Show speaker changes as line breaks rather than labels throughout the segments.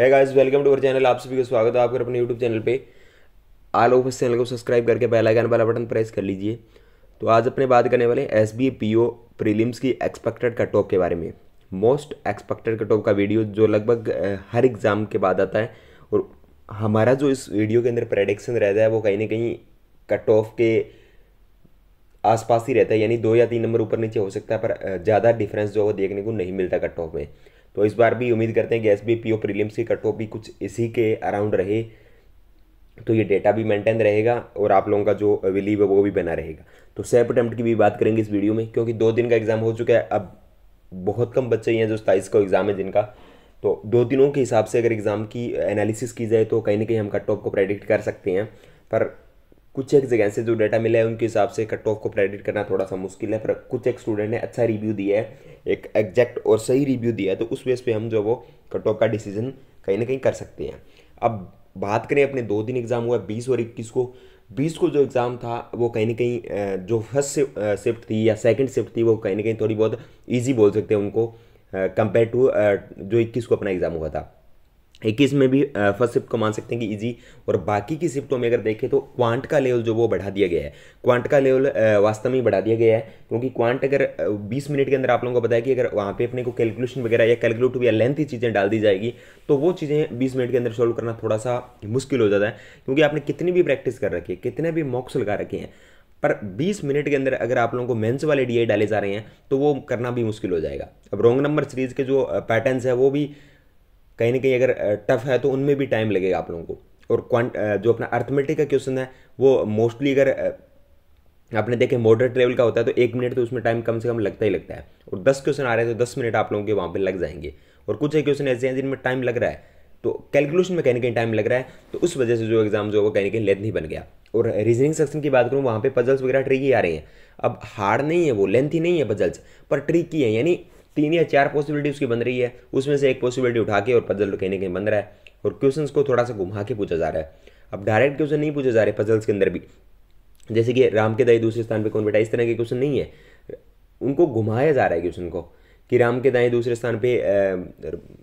है guys welcome to our channel आप सभी का स्वागत है आपके अपने यूट्यूब चैनल पे आल ओफ इस चैनल को सब्सक्राइब करके बेल आइकन वाला बटन प्रेस कर लीजिए तो आज अपने बात करने वाले S B P O prelims की एक्सपेक्टेड कट ऑफ के बारे में मोस्ट एक्सपेक्टेड कट ऑफ का वीडियो जो लगभग हर एग्ज़ाम के बाद आता है और हमारा जो इस वीडियो के अंदर प्रेडिक्शन रहता है वो कहीं ना कहीं कट ऑफ के आसपास ही रहता है यानी दो या तीन नंबर ऊपर नीचे हो सकता है पर ज़्यादा डिफरेंस जो है वो देखने को नहीं मिलता कट ऑफ में तो इस बार भी उम्मीद करते हैं कि S B P O prelims की कट ऑफ भी कुछ इसी के अराउंड रहे तो ये डेटा भी मेंटेन रहेगा और आप लोगों का जो विलीव है वो भी बना रहेगा तो सेप अटैम्प्ट की भी बात करेंगे इस वीडियो में क्योंकि दो दिन का एग्ज़ाम हो चुका है अब बहुत कम बच्चे हैं जो सताइस का एग्ज़ाम है जिनका तो दो दिनों के हिसाब से अगर एग्ज़ाम की एनालिसिस की जाए तो कहीं ना कहीं हम कट ऑफ को प्रेडिक्ट कर सकते हैं पर कुछ एक जगह से जो डेटा मिला है उनके हिसाब से कट ऑफ को प्रेडिक्ट करना थोड़ा सा मुश्किल है पर कुछ एक स्टूडेंट ने अच्छा रिव्यू दिया है एक एग्जैक्ट और सही रिव्यू दिया है तो उस बेस पे हम जो वो कट ऑफ का डिसीजन कहीं ना कहीं कर सकते हैं अब बात करें अपने दो दिन एग्ज़ाम हुआ बीस और इक्कीस को बीस को जो एग्ज़ाम था वो कहीं ना कहीं जो फर्स्ट शिफ्ट थी या सेकंड शिफ्ट थी वो कहीं ना कहीं थोड़ी बहुत इजी बोल सकते हैं उनको कंपेयर टू जो इक्कीस को अपना एग्ज़ाम हुआ था इक्कीस में भी फर्स्ट शिफ्ट को मान सकते हैं कि इजी और बाकी की शिफ्टों में अगर देखें तो क्वांट का लेवल जो वो बढ़ा दिया गया है क्वांट का लेवल वास्तव में बढ़ा दिया गया है क्योंकि क्वांट अगर 20 मिनट के अंदर आप लोगों को बताया कि अगर वहाँ पे अपने को कैलकुलेशन वगैरह या कैलकुलेट या लेंथी चीज़ें डाल दी जाएगी तो वो चीज़ें बीस मिनट के अंदर सॉल्व करना थोड़ा सा मुश्किल हो जाता है क्योंकि आपने कितनी भी प्रैक्टिस कर रखी है कितने भी मॉक्स लगा रखे हैं पर 20 मिनट के अंदर अगर आप लोगों को मेंस वाले डी डाले जा रहे हैं तो वो करना भी मुश्किल हो जाएगा अब रॉन्ग नंबर सीरीज़ के जो पैटर्न्स है वो भी कहीं ना कहीं अगर टफ है तो उनमें भी टाइम लगेगा आप लोगों को और क्वांट जो अपना अर्थमेटिक का क्वेश्चन है वो मोस्टली अगर आपने देखे मॉडरेट लेवल का होता है तो एक मिनट तो उसमें टाइम कम से कम लगता ही लगता है और दस क्वेश्चन आ रहे हैं तो दस मिनट आप लोगों के वहाँ पर लग जाएंगे और कुछ क्वेश्चन ऐसे हैं जिनमें टाइम लग रहा है तो कैलकुलेशन में कहीं ना कहीं टाइम लग रहा है तो उस वजह से जो एग्जाम जो है वो कहीं कहीं लेंथ ही बन गया और रीजनिंग सेक्शन की बात करूँ वहाँ पे पजल्स वगैरह ट्रिकी आ रही हैं अब हार्ड नहीं है वो लेंथ ही नहीं है पजल्स पर ट्रिकी है यानी तीन या चार पॉसिबिलिटी उसकी बन रही है उसमें से एक पॉसिबिलिटी उठा के और पजल कहीं ना कहीं बन रहा है और क्वेश्चन को थोड़ा सा घुमा के पूछा जा रहा है अब डायरेक्ट क्वेश्चन नहीं पूछे जा रहे पजल्स के अंदर भी जैसे कि राम के दाई दूसरे स्थान पर कौन बैठा इस तरह के क्वेश्चन नहीं है उनको घुमाया जा रहा है क्वेश्चन को कि राम के दाएं दूसरे स्थान पे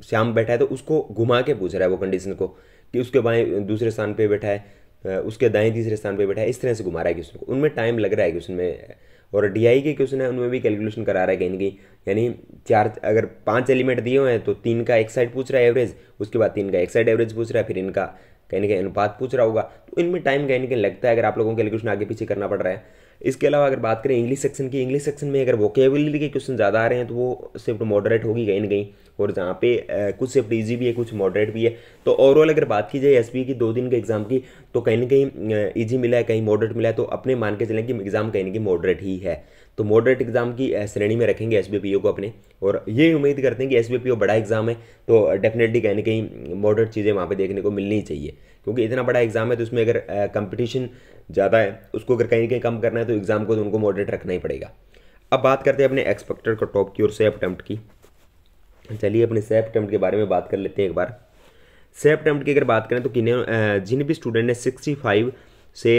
श्याम बैठा है तो उसको घुमा के पूछ रहा है वो कंडीशन को कि उसके बाएं दूसरे स्थान पे बैठा है उसके दाएं तीसरे स्थान पे बैठा है इस तरह से घुमा रहा है क्वेश्चन को उनमें टाइम लग रहा है क्वेश्चन में और डी के क्वेश्चन है उनमें भी कैलकुलेशन करा रहा है कहीं कहीं यानी चार अगर पांच एलिमेंट दिए हुए हैं तो तीन का एक साइड पूछ रहा है एवरेज उसके बाद तीन का एक साइड एवरेज पूछ रहा है फिर इनका कहीं ना कहीं अनुपात पूछ रहा होगा तो इनमें टाइम कहीं ना कहीं लगता है अगर आप लोगों को कैलकुलेशन आगे पीछे करना पड़ रहा है इसके अलावा अगर बात करें इंग्लिश सेक्शन की इंग्लिश सेक्शन में अगर वोकेबिलिटी के क्वेश्चन ज़्यादा आ रहे हैं तो वो सिर्फ मॉडरेट होगी कहीं ना कहीं और जहाँ पे कुछ शिफ्ट ईजी भी है कुछ मॉडरेट भी है तो ओवरऑल अगर बात की जाए एस e की दो दिन के एग्ज़ाम की तो कहीं ना कहीं ईजी मिला है कहीं मॉडरेट मिला है तो अपने मान के चलें कि एग्ज़ाम कहीं ना कहीं मॉडरेट ही है तो मॉडरेट एग्जाम की श्रेणी में रखेंगे एस e को अपने और ये उम्मीद करते हैं कि एस e बड़ा एग्जाम है तो डेफिनेटली कहीं ना कहीं मॉडरेट चीज़ें वहाँ पर देखने को मिलनी चाहिए क्योंकि इतना बड़ा एग्जाम है तो उसमें अगर कंपटीशन ज़्यादा है उसको अगर कहीं कहीं कम करना है तो एग्ज़ाम को तो उनको मॉडरेट रखना ही पड़ेगा अब बात करते हैं अपने एक्सपेक्टेड टॉप की ओर से अटैम्प्ट की चलिए अपने सेफ अटैम्प्ट के बारे में बात कर लेते हैं एक बार सेफ अटैम्प्ट की अगर बात करें तो किन्हें जिन भी स्टूडेंट ने सिक्सटी फाइव से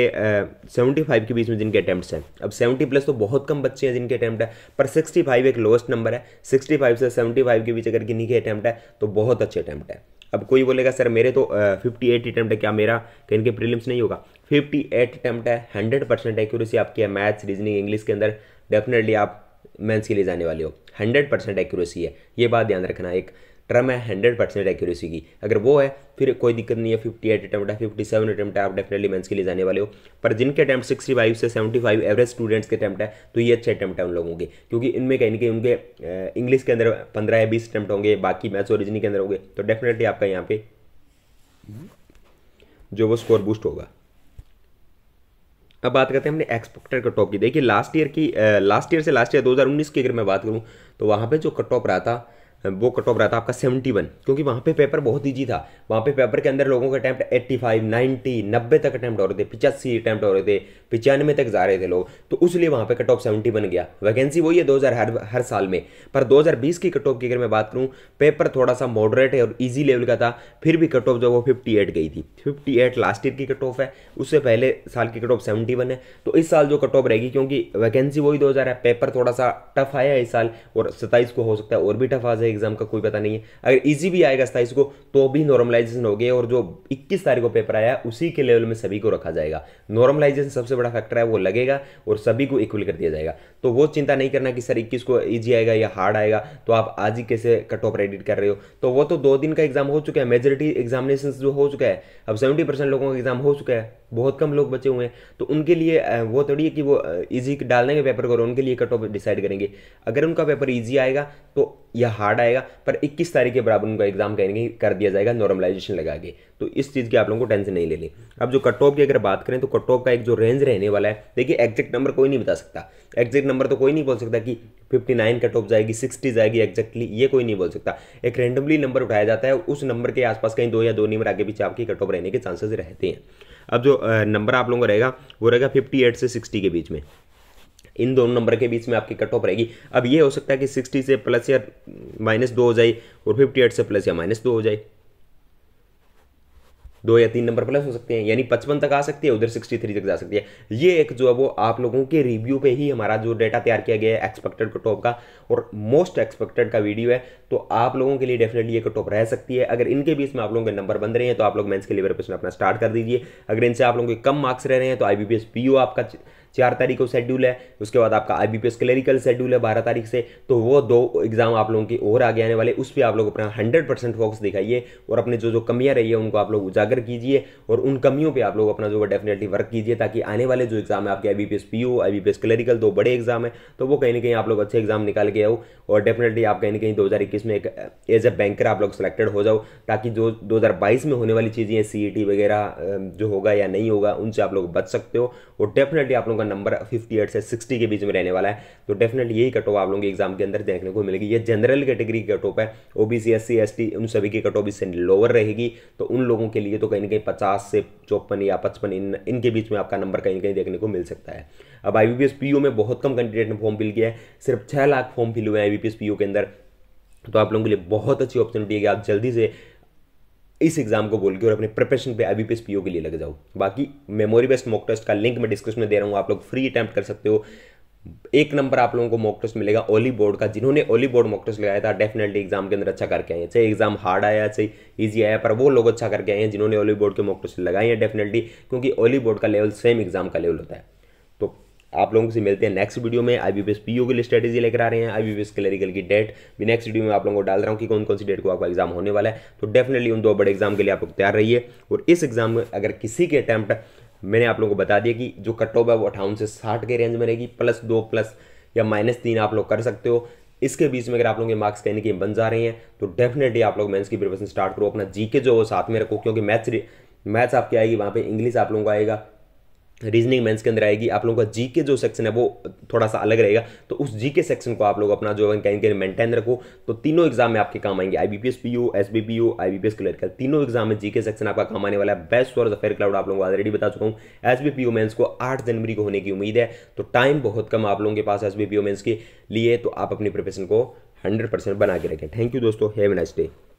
सेवेंटी फाइव के बीच में जिनके अटैम्प्ट हैं अब सेवेंटी प्लस तो बहुत कम बच्चे हैं जिनके अटैम्प्ट है पर सिक्सटी फाइव एक लोएस्ट नंबर है सिक्सटी फाइव से सेवेंटी फाइव के बीच अगर किन्हीं के अटैम्प्ट है तो बहुत अच्छे अटैम्प्ट है अब कोई बोलेगा सर मेरे तो फिफ्टी एट अटैम्प्ट है क्या मेरा कहीं के प्रीलिम्स नहीं होगा फिफ्टी एट अटैम्प्ट है हंड्रेड परसेंट एक्यूरेसी आपकी है मैथ्स रीजनिंग इंग्लिश के अंदर डेफिनेटली आप मेंस के लिए जाने वाले हो हंड्रेड परसेंट एक्यूरेसी है ये बात ध्यान रखना एक ट्रम है हंड्रेड परसेंट एक्यूरेसी की अगर वो है फिर कोई दिक्कत नहीं है फिफ्टी एट अटैम्प्ट है फिफ्टी सेवन अटैम्प्ट है आप डेफिनेटली मेंस के लिए जाने वाले हो पर जिनके अटैम्प्ट सिक्सटी फाइव से सेवेंटी फाइव एवरेज स्टूडेंट्स के अटैम्प्ट है तो ये अच्छे अटैम्प्ट है उन लोगों के क्योंकि इनमें कहीं ना कहीं उनके इंग्लिश के अंदर पंद्रह या बीस अटैम्प्ट होंगे बाकी मैथ्स ओरिजिनी के अंदर होंगे तो डेफिनेटली आपका यहाँ पे जो वो स्कोर बूस्ट होगा अब बात करते हैं हमने एक्सपेक्टेड कट ऑफ की देखिए लास्ट ईयर की लास्ट ईयर से लास्ट ईयर 2019 की अगर मैं बात करूं तो वहां पे जो कट ऑफ रहा था वो कट ऑफ रहा था आपका सेवेंटी वन क्योंकि वहाँ पे पेपर बहुत ईजी था वहाँ पे पेपर के अंदर लोगों का अटैम्प्ट एट्टी फाइव नाइन्टी नब्बे तक अटैम्प्ट हो रहे थे पिचासी अटैम्प्ट हो रहे थे पिचानवे तक जा रहे थे लोग तो लिए वहाँ पे कट ऑफ सेवेंटी बन गया वैकेंसी वही है दो हर हर साल में पर दो की कट ऑफ की अगर मैं बात करूँ पेपर थोड़ा सा मॉडरेट है और ईजी लेवल का था फिर भी कट ऑफ जो वो फिफ्टी गई थी फिफ्टी लास्ट ईयर की कट ऑफ है उससे पहले साल की कट ऑफ सेवेंटी है तो इस साल जो कट ऑफ रहेगी क्योंकि वैकेंसी वही दो है पेपर थोड़ा सा टफ आया इस साल और सत्ताईस को हो सकता है और भी टफ आ जाएगा एग्जाम का कोई पता नहीं है अगर इजी भी आएगा सताईस को तो भी नॉर्मलाइजेशन हो गया और जो 21 तारीख को पेपर आया उसी के लेवल में सभी को रखा जाएगा नॉर्मलाइजेशन सबसे बड़ा फैक्टर है वो लगेगा और सभी को इक्वल कर दिया जाएगा तो वो चिंता नहीं करना कि सर इक्कीस को ईजी आएगा या हार्ड आएगा तो आप आज ही कैसे कट ऑफ एडिट कर रहे हो तो वो तो दो दिन का एग्जाम हो चुका है मेजोरिटी एग्जामिनेशन जो हो चुका है अब सेवेंटी लोगों का एग्जाम हो चुका है बहुत कम लोग बचे हुए हैं तो उनके लिए वो थोड़ी है कि वो ईजी डाल देंगे पेपर को और उनके लिए कट ऑफ डिसाइड करेंगे अगर उनका पेपर ईजी आएगा तो या हार्ड आएगा पर 21 तारीख के बराबर उनका एग्जाम कहेंगे कर दिया जाएगा नॉर्मलाइजेशन लगा के तो इस चीज़ की आप लोगों को टेंशन नहीं लेनी अब जो कट ऑफ की अगर बात करें तो कट ऑफ का एक जो रेंज रहने वाला है देखिए एग्जैक्ट नंबर कोई नहीं बता सकता एग्जैक्ट नंबर तो कोई नहीं बोल सकता कि 59 कट ऑफ जाएगी 60 जाएगी एग्जैक्टली ये कोई नहीं बोल सकता एक रेंडमली नंबर उठाया जाता है उस नंबर के आसपास कहीं दो या दो नंबर आगे पीछे आपकी कट ऑफ रहने के चांसेस रहते हैं अब जो नंबर आप लोगों का रहेगा वो रहेगा फिफ्टी एट से सिक्सटी के बीच में इन दोनों नंबर के बीच में आपकी कट ऑफ रहेगी अब ये हो सकता है कि सिक्सटी से प्लस या माइनस दो हो जाए और फिफ्टी एट से प्लस या माइनस दो हो जाए दो या तीन नंबर प्लस हो सकते हैं यानी पचपन तक आ सकती है उधर सिक्सटी थ्री तक जा सकती है ये एक जो है वो आप लोगों के रिव्यू पे ही हमारा जो डेटा तैयार किया गया है एक्सपेक्टेड कटॉप का और मोस्ट एक्सपेक्टेड का वीडियो है तो आप लोगों के लिए डेफिनेटली ये कटॉप रह सकती है अगर इनके बीच में आप लोगों के नंबर बन रहे हैं तो आप लोग मेन्स के लिए प्रश्न अपना स्टार्ट कर दीजिए अगर इनसे आप लोगों के कम मार्क्स रह रहे हैं तो आई बी आपका चार तारीख को शेड्यूल है उसके बाद आपका आई क्लरिकल शेड्यूल है बारह तारीख से तो वो दो एग्जाम आप लोगों के और आगे आने वाले उस पर आप लोग अपना हंड्रेड परसेंट फोकस दिखाइए और अपने जो जो कमियाँ रही है उनको आप लोग उजागर कीजिए और उन कमियों पर आप लोग अपना जो डेफिनेटली वर्क कीजिए ताकि आने वाले जो एग्जाम है आपके आई बी पी क्लरिकल दो बड़े एग्जाम है तो वो कहीं ना कहीं आप लोग अच्छे एग्जाम निकाल के आओ और डेफिनेटली आप कहीं ना कहीं दो में एक एज ए बैंकर आप लोग सेलेक्टेड हो जाओ ताकि जो बाईस में होने वाली चीज़ें सी e वगैरह जो होगा या नहीं होगा उनसे आप लोग बच सकते हो और डेफिनेटली आप लोगों का नंबर 58 से 60 के बीच में रहने वाला है तो डेफिनेटली यही कट ऑफ आप लोगों के एग्जाम के अंदर देखने को मिलेगी ये जनरल कैटेगरी की कट ऑफ है OBC S C S T उन सभी की कट ऑफ इससे लोअर रहेगी तो उन लोगों के लिए तो कहीं ना कहीं पचास से चौपन या पचपन इन इनके बीच में आपका नंबर कहीं कहीं देखने को मिल सकता है अब आई बी में बहुत कम कैंडिडेट ने फॉर्म फिल किया है सिर्फ छः लाख फॉर्म फिल हुए हैं आई बी के अंदर तो आप लोगों के लिए बहुत अच्छी अपॉर्चुनिटी है कि आप जल्दी से इस एग्जाम को बोल के और अपने प्रिपरेशन पे आई बी के लिए लग जाओ बाकी मेमोरी बेस्ड मॉक टेस्ट का लिंक मैं डिस्क्रिप्शन में दे रहा हूँ आप लोग फ्री अटैम्प्ट कर सकते हो एक नंबर आप लोगों को मॉक टेस्ट मिलेगा ओली बोर्ड का जिन्होंने ओली बोर्ड मॉक टेस्ट लगाया था डेफिनेटली एग्जाम के अंदर अच्छा करके आए हैं चाहे एग्जाम हार्ड आया चाहे ईजी आया पर वो लोग अच्छा करके आए हैं जिन्होंने ओली बोर्ड के मॉक टेस्ट लगाए हैं डेफिनेटली क्योंकि ओली बोर्ड का लेवल सेम एग्जाम का लेवल होता है आप लोगों से मिलते हैं नेक्स्ट वीडियो में I B P S P के लिए स्ट्रेटेजी लेकर आ रहे हैं I B P S clerical की डेट भी नेक्स्ट वीडियो में आप लोगों को डाल रहा हूँ कि कौन कौन सी डेट को आपका एग्जाम होने वाला है तो डेफिनेटली उन दो बड़े एग्जाम के लिए आप लोग तैयार रहिए और इस एग्जाम में अगर किसी के अटैम्प्ट मैंने आप लोगों को बता दिया कि जो कट ऑफ है वो अठावन से साठ के रेंज में रहेगी प्लस दो प्लस या माइनस तीन आप लोग कर सकते हो इसके बीच में अगर आप लोगों के मार्क्स कहने की बन जा रहे हैं तो डेफिनेटली आप लोग मैथ्स की प्रिपरेशन स्टार्ट करो अपना जीके जो हो साथ में रखो क्योंकि मैथ्स मैथ्स आपकी आएगी वहाँ पे इंग्लिश आप लोगों को आएगा रीजनिंग मेंस के अंदर आएगी आप लोगों का जी के जो सेक्शन है वो थोड़ा सा अलग रहेगा तो उस जी के सेक्शन को आप लोग अपना जो है कहीं कहीं मेंटेन रखो तो तीनों एग्जाम में आपके काम आएंगे IBPS PO SBPO IBPS clear कर तीनों एग्जाम में जी के सेक्शन आपका काम आने वाला है बेस्ट और फेयर क्लाउड आप लोगों को ऑलरेडी बता चुका हूँ एसबीपीयू मेंस को आठ जनवरी को होने की उम्मीद है तो टाइम बहुत कम आप लोगों के पास एस बी के लिए तो आप अपनी प्रिपरेशन को हंड्रेड बना के रखें थैंक यू दोस्तों हैव नाइस डे